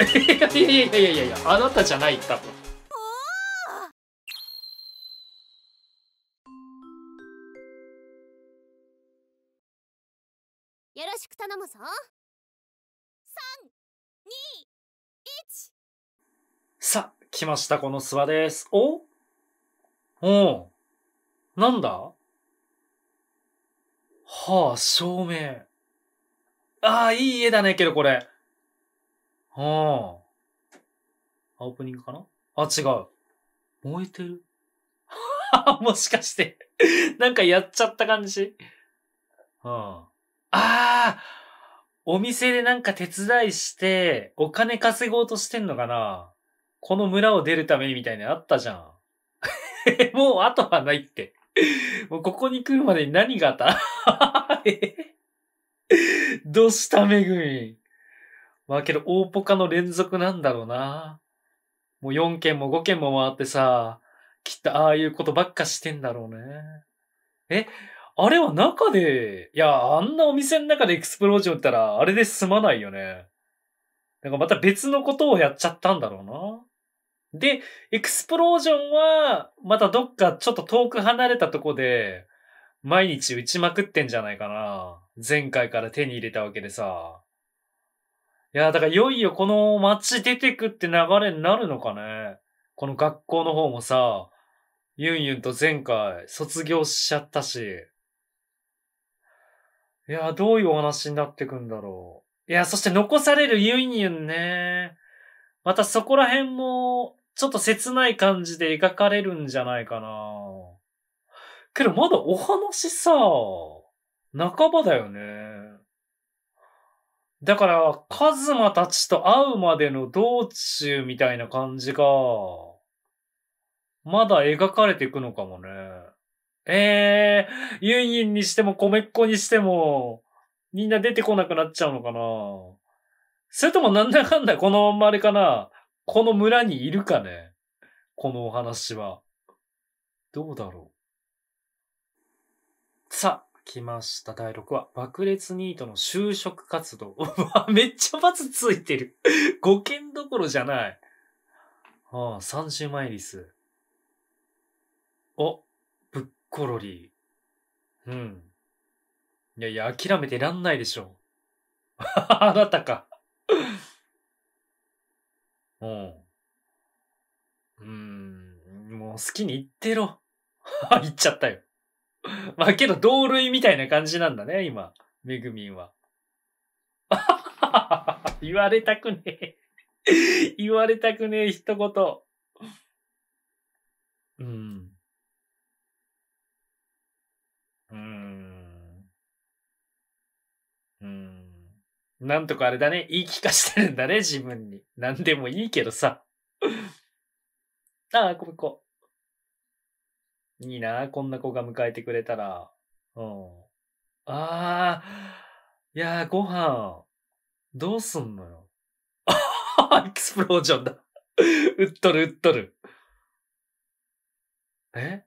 いやいやいやいやいやあなたじゃない多分よろしく頼むぞ321さあ来ましたこの諏訪ですおおうなんだはあ照明ああいい家だねけどこれああ。オープニングかなあ、違う。燃えてる もしかしてなんかやっちゃった感じうん。ああお店でなんか手伝いして、お金稼ごうとしてんのかなこの村を出るためにみたいなのあったじゃん。もう後はないって。もうここに来るまでに何があった どうしためぐみ。まあけど大ポカの連続なんだろうな。もう4件も5件も回ってさ、きっとああいうことばっかしてんだろうね。え、あれは中で、いや、あんなお店の中でエクスプロージョンったら、あれで済まないよね。なんかまた別のことをやっちゃったんだろうな。で、エクスプロージョンは、またどっかちょっと遠く離れたとこで、毎日打ちまくってんじゃないかな。前回から手に入れたわけでさ。いや、だからいよいよこの街出てくって流れになるのかね。この学校の方もさ、ユンユンと前回卒業しちゃったし。いや、どういうお話になってくんだろう。いや、そして残されるユンユンね。またそこら辺も、ちょっと切ない感じで描かれるんじゃないかな。けどまだお話さ、半ばだよね。だから、カズマたちと会うまでの道中みたいな感じが、まだ描かれていくのかもね。ええー、ユンユンにしても米っ子にしても、みんな出てこなくなっちゃうのかなそれともなんだかんだこのまんまあれかなこの村にいるかねこのお話は。どうだろうさあ、きました。第6話。爆裂ニートの就職活動。めっちゃバツついてる。5 件どころじゃない。ああ、30枚リス。お、ぶっころり。うん。いやいや、諦めてらんないでしょ。あなたか。うん。うーん、もう好きに言ってろ。言っちゃったよ。まあけど、同類みたいな感じなんだね、今。めぐみんは。言われたくねえ。言われたくねえ、一言。うん。うーん。うーん。なんとかあれだね。言い聞かしてるんだね、自分に。何でもいいけどさ。ああ、ここ。いいな、こんな子が迎えてくれたら。うん。あー、いやー、ご飯、どうすんのよ。あ エクスプロージョンだ。うっとる、うっとる。え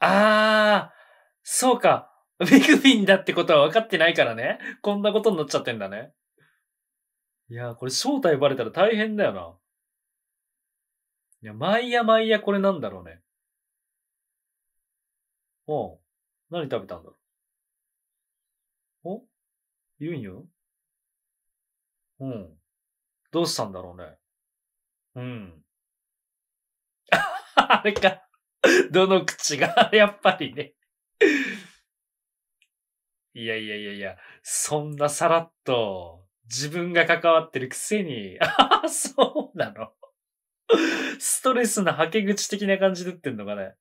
あー、そうか。ビグィンだってことは分かってないからね。こんなことになっちゃってんだね。いやー、これ正体バレたら大変だよな。いや、毎夜毎夜これなんだろうね。お何食べたんだおユンユンうん。どうしたんだろうね。うん。あれか。どの口が、やっぱりね。いやいやいやいや、そんなさらっと、自分が関わってるくせに、ああ、そうなの。ストレスの吐け口的な感じで言ってんのかね。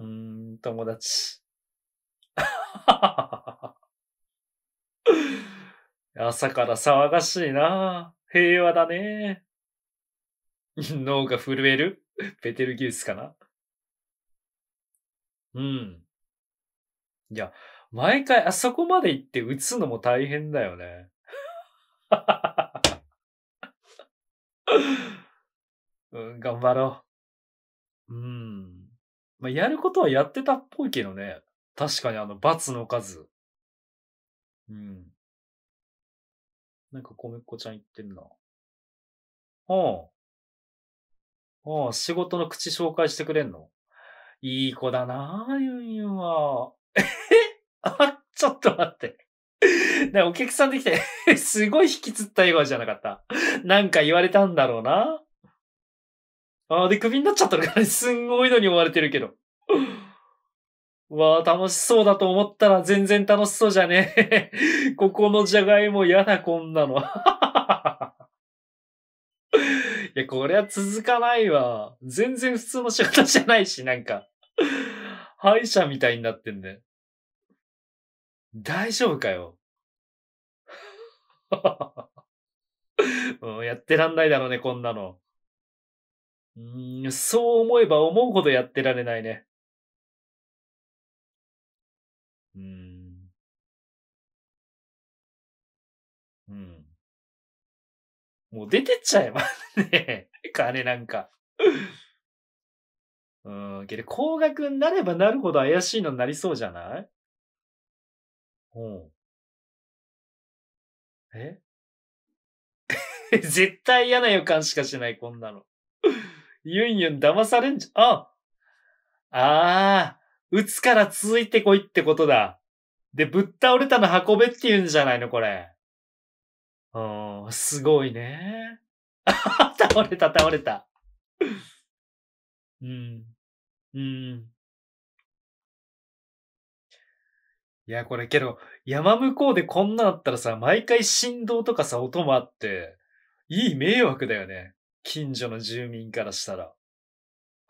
うん、友達。朝から騒がしいな。平和だね。脳が震える ベテルギウスかなうん。いや、毎回あそこまで行って打つのも大変だよね。うん、頑張ろう。うん。まあ、やることはやってたっぽいけどね。確かにあの、罰の数。うん。なんか米っ子ちゃん言ってんな。ああ。ああ、仕事の口紹介してくれんのいい子だなあ、ユンユンは。え あ、ちょっと待って。ね、お客さんできて すごい引きつった笑顔じゃなかった。なんか言われたんだろうな。ああ、で、クビになっちゃったのかね。すんごいのに追われてるけど。わあ、楽しそうだと思ったら全然楽しそうじゃねえ。ここのじゃがいも嫌だ、こんなの。いや、これは続かないわ。全然普通の仕事じゃないし、なんか。歯医者みたいになってんね。大丈夫かよ。うやってらんないだろうね、こんなの。うん、そう思えば思うほどやってられないね。うん。うん。もう出てっちゃえばね。金なんかうん、けど高額になればなるほど怪しいのになりそうじゃないうん。え 絶対嫌な予感しかしない、こんなの。ユンユン騙されんじゃ、あああ、打つから続いてこいってことだ。で、ぶっ倒れたの運べって言うんじゃないのこれ。うん、すごいね。あ 倒れた、倒れた。うん。うん。いや、これけど、山向こうでこんなあったらさ、毎回振動とかさ、音もあって、いい迷惑だよね。近所の住民からしたら。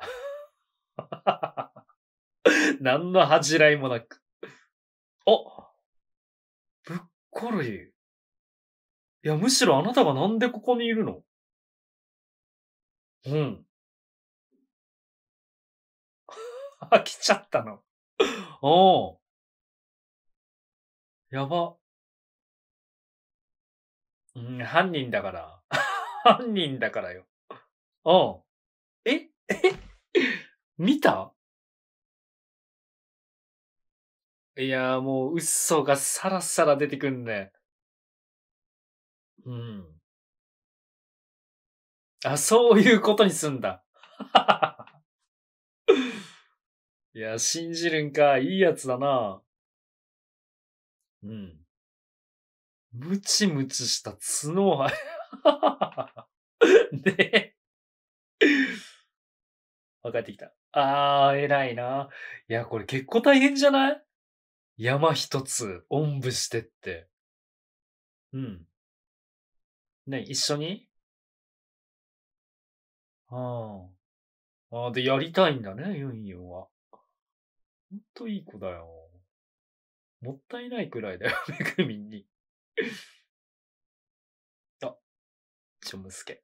何の恥じらいもなく。あぶっこり。いや、むしろあなたがなんでここにいるのうん。飽きちゃったの。おう。やば。うん、犯人だから。犯人だからよ。うん。ええ 見たいやーもう嘘がさらさら出てくんね。うん。あ、そういうことにすんだ。いや、信じるんか、いいやつだな。うん。ムチムチした角生 で、分かってきた。あー、偉いな。いや、これ結構大変じゃない山一つ、おんぶしてって。うん。ね、一緒にああ。ああ、で、やりたいんだね、ユンユンは。ほんといい子だよ。もったいないくらいだよね、ミンに。ちょむすけ。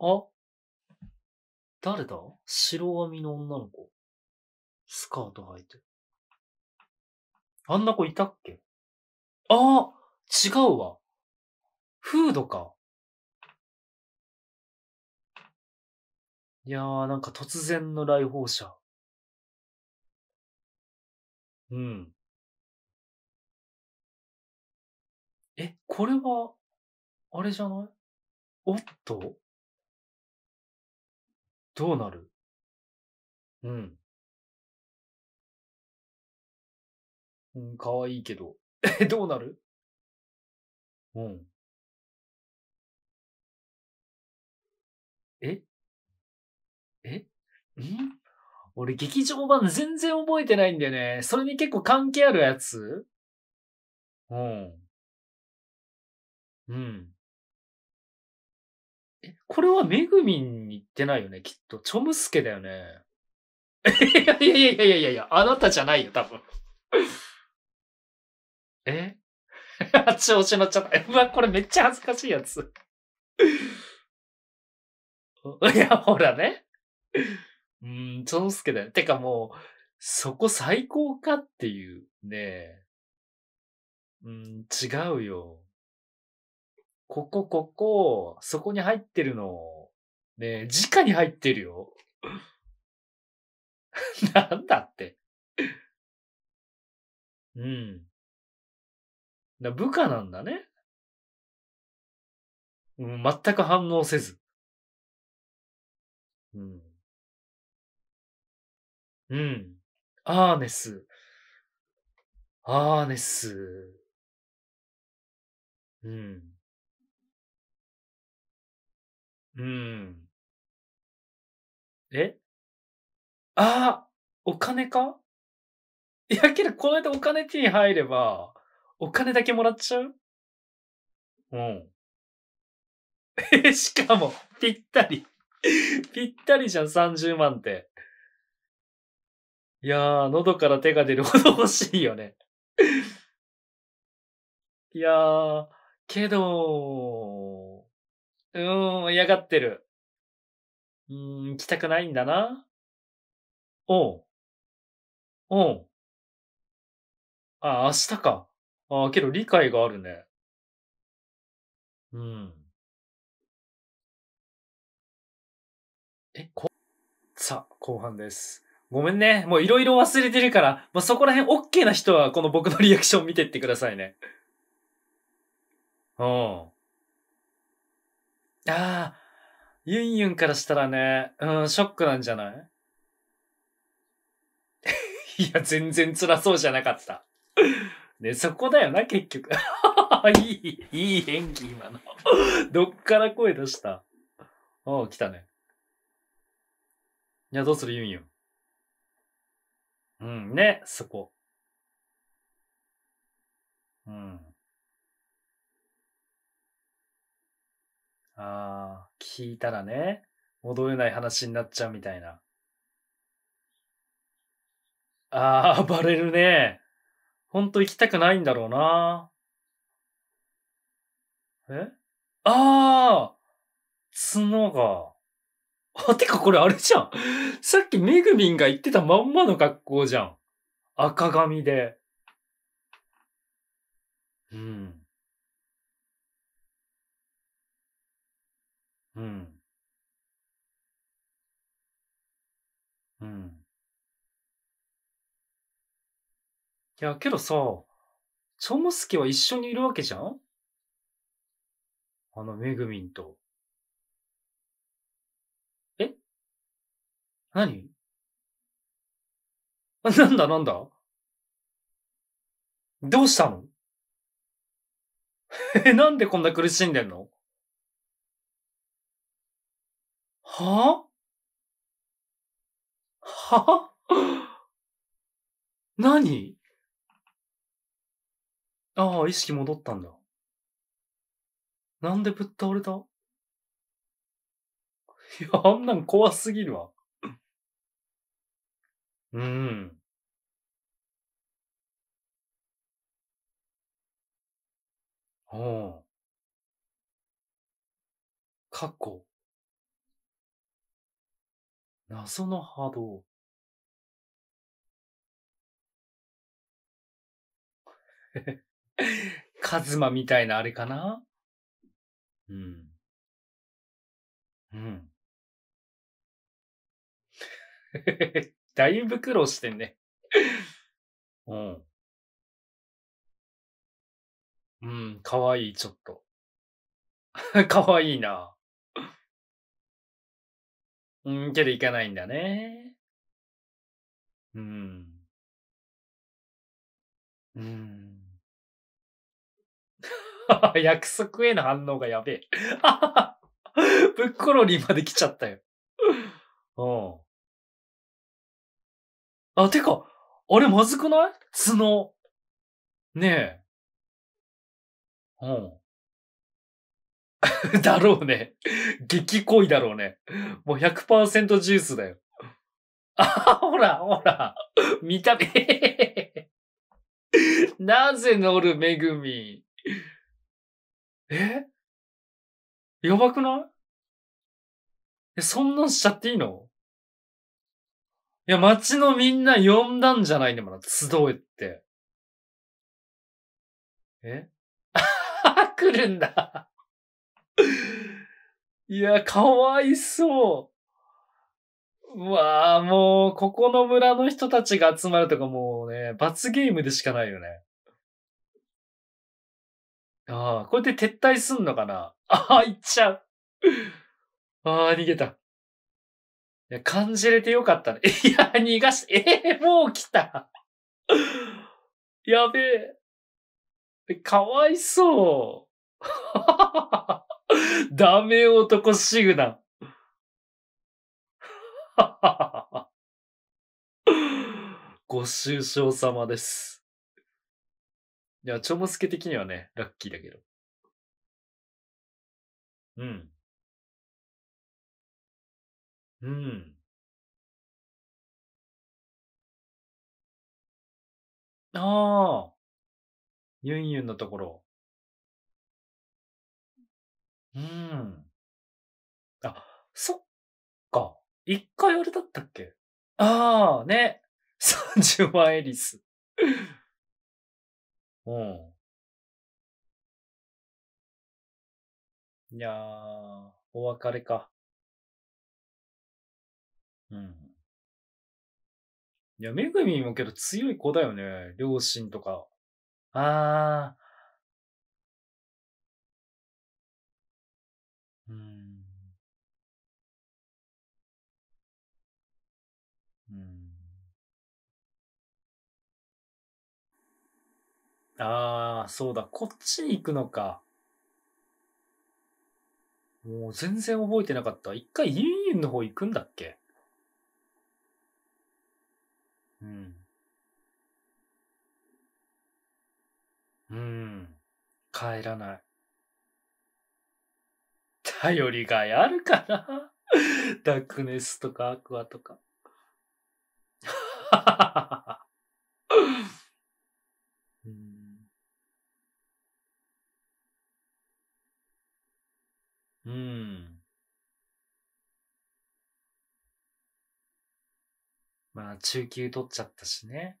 あ誰だ白髪の女の子。スカート履いて。あんな子いたっけああ違うわ。フードか。いやー、なんか突然の来訪者。うん。え、これは、あれじゃないおっとどうなるうん。うん、かわいいけど。えどうなるうん。ええん俺劇場版全然覚えてないんだよね。それに結構関係あるやつうん。うん。え、これはめぐみんに言ってないよね、きっと。チョムスケだよね。い やいやいやいやいやいや、あなたじゃないよ、多分。え調子乗っちゃった。うわ、これめっちゃ恥ずかしいやつ。いや、ほらね。うん、チョムスケだよ。てかもう、そこ最高かっていうね。うん、違うよ。ここ、ここ、そこに入ってるの、ねえ、直に入ってるよ。なんだって。うん。だ部下なんだね。うん、全く反応せず。うん。うん。アーネス。アーネス。うん。うん。えああお金かいや、けど、この間お金手に入れば、お金だけもらっちゃううん。え、しかも、ぴったり。ぴったりじゃん、30万って。いやー、喉から手が出るほど欲しいよね。いやー、けど、うーん、嫌がってる。うーん、行きたくないんだな。おう。おう。あ、明日か。あ、けど理解があるね。うん。え、こ、さ後半です。ごめんね。もういろいろ忘れてるから、まあ、そこら辺 OK な人はこの僕のリアクション見てってくださいね。うん。ああ、ユンユンからしたらね、うん、ショックなんじゃない いや、全然辛そうじゃなかった。ね、そこだよな、結局。いい、いい演技、今の。どっから声出したああ、来たね。いや、どうする、ユンユン。うん、ね、そこ。うん。ああ、聞いたらね、戻れない話になっちゃうみたいな。ああ、バレるね。ほんと行きたくないんだろうな。えああ角が。あ、てかこれあれじゃん。さっきめぐみんが言ってたまんまの格好じゃん。赤髪で。うん。うん。うん。いや、けどさ、チョムスケは一緒にいるわけじゃんあの、めぐみんと。え何あ、なんだなんだどうしたの え、なんでこんな苦しんでんのはは 何ああ、意識戻ったんだ。なんでぶっ倒れたいや、あんなん怖すぎるわ。うん。おう。過去。謎の波動。カズマみたいなあれかなうん。うん。だ いぶ苦労してんねうん。うん、かわいい、ちょっと。かわいいな。うん、けど行かないんだね。うん。うん。約束への反応がやべえ。ブッコロリまで来ちゃったよ。うん。あ、てか、あれまずくない角。ねえ。うん。だろうね。激濃いだろうね。もう100%ジュースだよ。あほら、ほら。見た目。なぜ乗るめぐみ。えやばくないえ、そんなんしちゃっていいのいや、街のみんな呼んだんじゃないのかもな、集えって。え 来るんだ いや、かわいそう。うわあ、もう、ここの村の人たちが集まるとかもうね、罰ゲームでしかないよね。ああ、これで撤退すんのかな ああ、行っちゃう。ああ、逃げた。いや、感じれてよかったね。いや、逃がし、ええー、もう来た。やべえ。かわいそう。ダメ男シグナ ご愁傷様です。いや、ちょもすけ的にはね、ラッキーだけど。うん。うん。ああ。ユンユンのところ。うん。あ、そっか。一回あれだったっけああ、ね。30 万エリス。うん。いやー、お別れか。うん。いや、めぐみもけど強い子だよね。両親とか。あー、うん。うん。ああ、そうだ。こっちに行くのか。もう全然覚えてなかった。一回ユンユンの方行くんだっけうん。うん。帰らない。頼りがいあるかな ダークネスとかアクアとか。うん。うん。まあ、中級取っちゃったしね。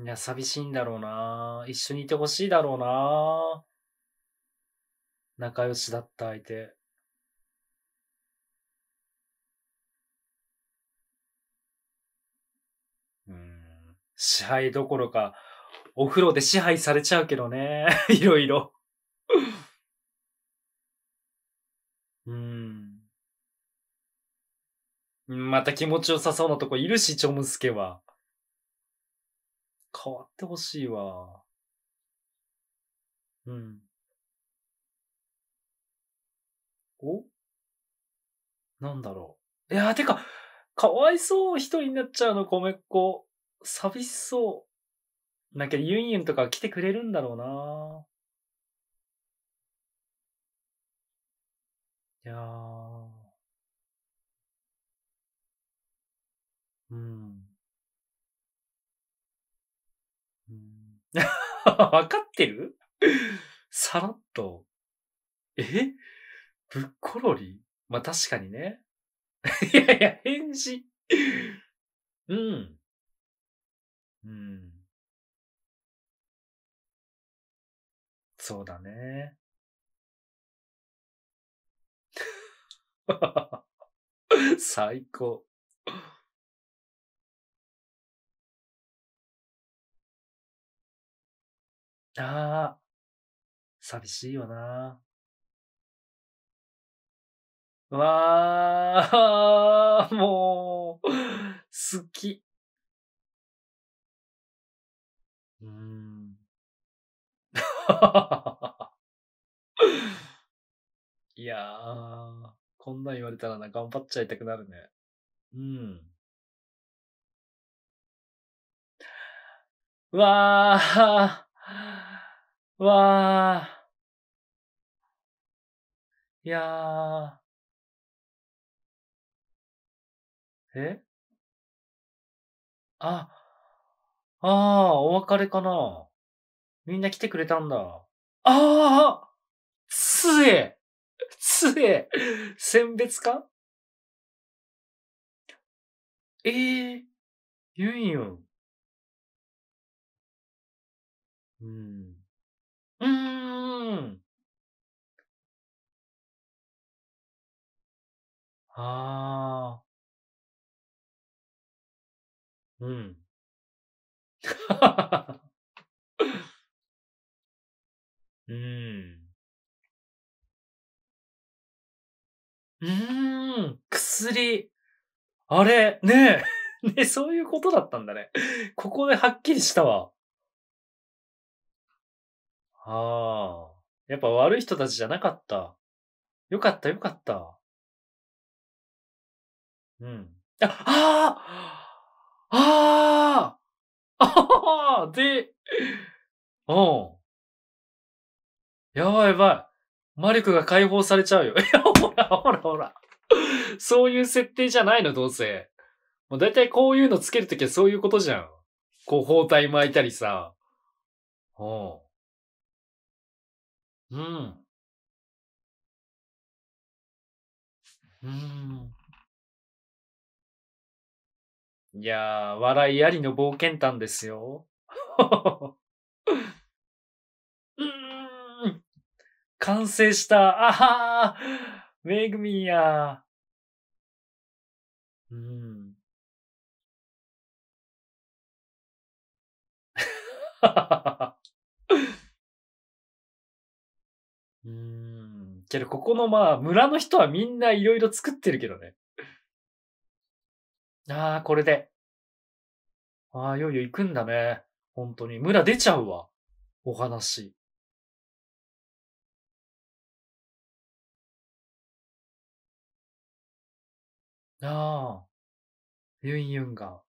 いや、寂しいんだろうな一緒にいてほしいだろうな仲良しだった相手。うん。支配どころか、お風呂で支配されちゃうけどね。いろいろうん。また気持ちよさそうなとこいるし、チョムスケは。変わってほしいわ。うん。おなんだろう。いやー、てか、かわいそう、一人になっちゃうの、米っ子。寂しそう。なんか、ユンユンとか来てくれるんだろうな。いやー。うん。わかってるさらっと。えぶっころりまあ、確かにね。いやいや、返事。うん。うん。そうだね。最高。ああ、寂しいよな。わあ、もう、好き。うーん。いやー、こんなん言われたらな、頑張っちゃいたくなるね。うん。うわあ、わあ。いやあ。えあ、ああ、お別れかな。みんな来てくれたんだ。ああつえつえ選別かええー、ユンユン。うん。うーん。ああ。うん。うーん。うーん、薬。あれ、ねえ。ね、そういうことだったんだね。ここではっきりしたわ。ああ。やっぱ悪い人たちじゃなかった。よかったよかった。うん。あ、あああああで、うん。やばいやばい。マリクが解放されちゃうよ。いや、ほらほらほら。そういう設定じゃないの、どうせ。もう大体こういうのつけるときはそういうことじゃん。こう包帯巻いたりさ。うん。うん。うん。いやー、笑いありの冒険譚ですよ。うーん。完成した。あはー。めぐみやうん。はははは。うん。けど、ここのまあ、村の人はみんないろいろ作ってるけどね。ああ、これで。ああ、いよいよ行くんだね。本当に。村出ちゃうわ。お話。ああ。ユンユンが。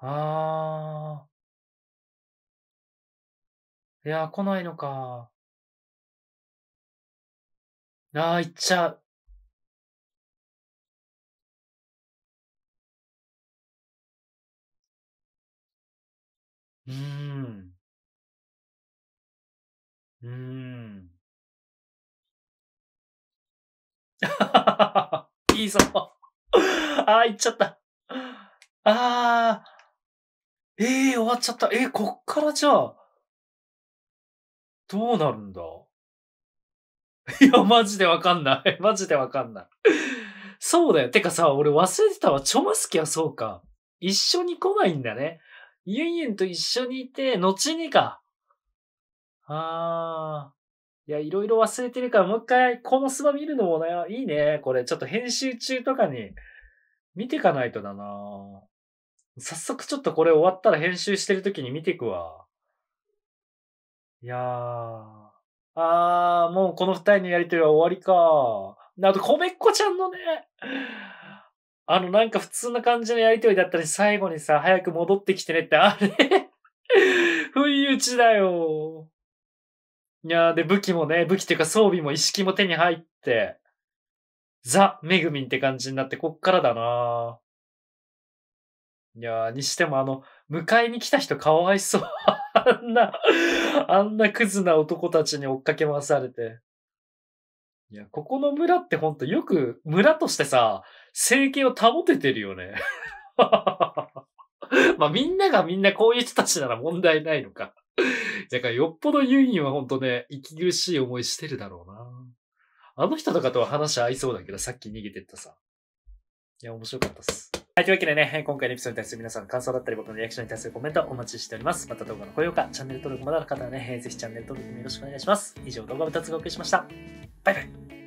ああ。いやー、来ないのか。ああ、行っちゃう。うーん。うーん。いいぞ。ああ、行っちゃった。ああ。ええー、終わっちゃった。えー、こっからじゃあ。どうなるんだ いや、マジでわかんない。マジでわかんない。そうだよ。てかさ、俺忘れてたわ。チョまスキはそうか。一緒に来ないんだね。ユンユンと一緒にいて、後にか。あー。いや、いろいろ忘れてるから、もう一回、このスマ見るのもね、いいね。これ、ちょっと編集中とかに、見てかないとだな早速ちょっとこれ終わったら編集してる時に見てくわ。いやー。あー、もうこの二人のやりとりは終わりか。あと、米っ子ちゃんのね、あの、なんか普通な感じのやりとりだったり、最後にさ、早く戻ってきてねって、あれ 不意打ちだよ。いやー、で、武器もね、武器っていうか装備も意識も手に入って、ザ・メグミンって感じになって、こっからだなーいやー、にしてもあの、迎えに来た人かわいそう。あんな、あんなクズな男たちに追っかけ回されて。いや、ここの村ってほんとよく村としてさ、生計を保ててるよね。まあみんながみんなこういう人たちなら問題ないのか。だからよっぽどユインはほんとね、息苦しい思いしてるだろうな。あの人とかとは話合いそうだけど、さっき逃げてったさ。いや、面白かったっす。はい、というわけでね、今回のエピソードに対する皆さんの感想だったり、僕のリアクションに対するコメントお待ちしております。また動画の高評価、チャンネル登録まだの方はね、ぜひチャンネル登録もよろしくお願いします。以上、動画2つご送りしました。バイバイ。